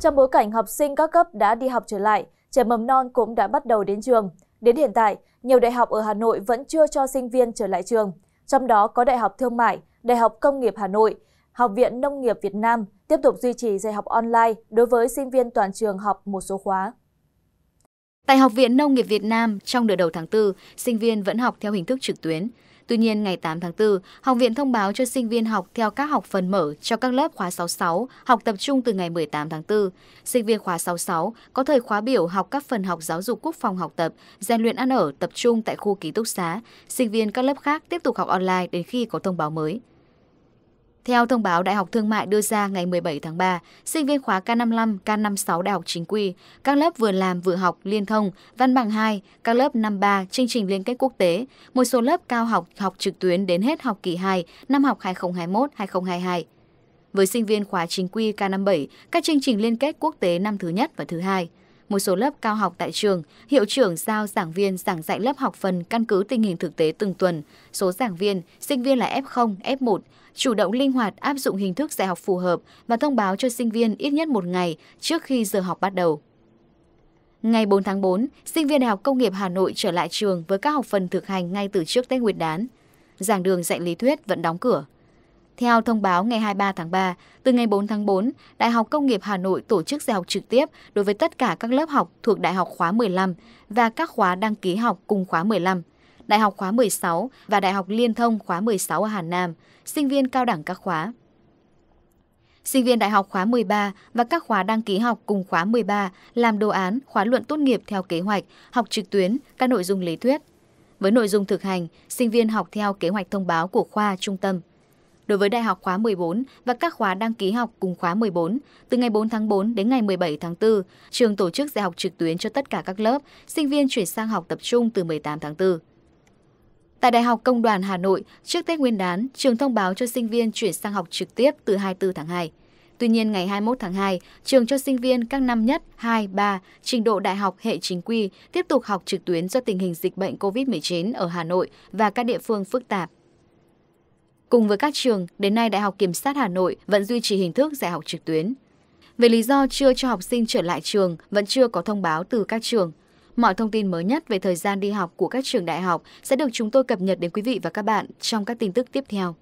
trong bối cảnh học sinh các cấp đã đi học trở lại trẻ mầm non cũng đã bắt đầu đến trường đến hiện tại nhiều đại học ở hà nội vẫn chưa cho sinh viên trở lại trường trong đó có đại học thương mại đại học công nghiệp hà nội học viện nông nghiệp việt nam tiếp tục duy trì dạy học online đối với sinh viên toàn trường học một số khóa Tại Học viện Nông nghiệp Việt Nam, trong nửa đầu tháng 4, sinh viên vẫn học theo hình thức trực tuyến. Tuy nhiên, ngày 8 tháng 4, học viện thông báo cho sinh viên học theo các học phần mở cho các lớp khóa 66 học tập trung từ ngày 18 tháng 4. Sinh viên khóa 66 có thời khóa biểu học các phần học giáo dục quốc phòng học tập, rèn luyện ăn ở tập trung tại khu ký túc xá. Sinh viên các lớp khác tiếp tục học online đến khi có thông báo mới. Theo thông báo Đại học Thương mại đưa ra ngày 17 tháng 3, sinh viên khóa K55, K56 Đại học chính quy, các lớp vừa làm vừa học liên thông, văn bằng 2, các lớp 53 chương trình liên kết quốc tế, một số lớp cao học học trực tuyến đến hết học kỳ 2 năm học 2021-2022. Với sinh viên khóa chính quy K57, các chương trình liên kết quốc tế năm thứ nhất và thứ hai – một số lớp cao học tại trường, hiệu trưởng giao giảng viên giảng dạy lớp học phần căn cứ tình hình thực tế từng tuần, số giảng viên, sinh viên là F0, F1, chủ động linh hoạt áp dụng hình thức dạy học phù hợp và thông báo cho sinh viên ít nhất một ngày trước khi giờ học bắt đầu. Ngày 4 tháng 4, sinh viên Đại học Công nghiệp Hà Nội trở lại trường với các học phần thực hành ngay từ trước Tết Nguyên đán. Giảng đường dạy lý thuyết vẫn đóng cửa. Theo thông báo ngày 23 tháng 3, từ ngày 4 tháng 4, Đại học Công nghiệp Hà Nội tổ chức dạy học trực tiếp đối với tất cả các lớp học thuộc Đại học khóa 15 và các khóa đăng ký học cùng khóa 15, Đại học khóa 16 và Đại học Liên thông khóa 16 ở Hà Nam, sinh viên cao đẳng các khóa. Sinh viên đại học khóa 13 và các khóa đăng ký học cùng khóa 13 làm đồ án, khóa luận tốt nghiệp theo kế hoạch, học trực tuyến, các nội dung lý thuyết. Với nội dung thực hành, sinh viên học theo kế hoạch thông báo của khoa, trung tâm – Đối với đại học khóa 14 và các khóa đăng ký học cùng khóa 14, từ ngày 4 tháng 4 đến ngày 17 tháng 4, trường tổ chức dạy học trực tuyến cho tất cả các lớp, sinh viên chuyển sang học tập trung từ 18 tháng 4. Tại Đại học Công đoàn Hà Nội, trước Tết Nguyên đán, trường thông báo cho sinh viên chuyển sang học trực tiếp từ 24 tháng 2. Tuy nhiên, ngày 21 tháng 2, trường cho sinh viên các năm nhất 2, 3, trình độ đại học hệ chính quy tiếp tục học trực tuyến do tình hình dịch bệnh COVID-19 ở Hà Nội và các địa phương phức tạp. Cùng với các trường, đến nay Đại học Kiểm sát Hà Nội vẫn duy trì hình thức dạy học trực tuyến. Về lý do chưa cho học sinh trở lại trường, vẫn chưa có thông báo từ các trường. Mọi thông tin mới nhất về thời gian đi học của các trường đại học sẽ được chúng tôi cập nhật đến quý vị và các bạn trong các tin tức tiếp theo.